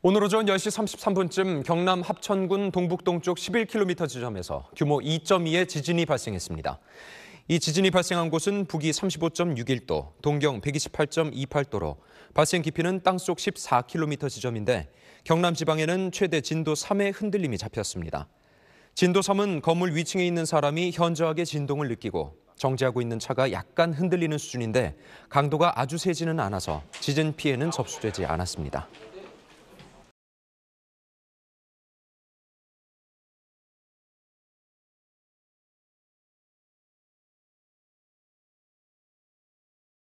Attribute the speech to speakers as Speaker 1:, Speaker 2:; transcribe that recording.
Speaker 1: 오늘 오전 10시 33분쯤 경남 합천군 동북동쪽 11km 지점에서 규모 2.2의 지진이 발생했습니다. 이 지진이 발생한 곳은 북위 35.61도, 동경 128.28도로 발생 깊이는 땅속 14km 지점인데 경남 지방에는 최대 진도 3의 흔들림이 잡혔습니다. 진도 3은 건물 위층에 있는 사람이 현저하게 진동을 느끼고 정지하고 있는 차가 약간 흔들리는 수준인데 강도가 아주 세지는 않아서 지진 피해는 접수되지 않았습니다.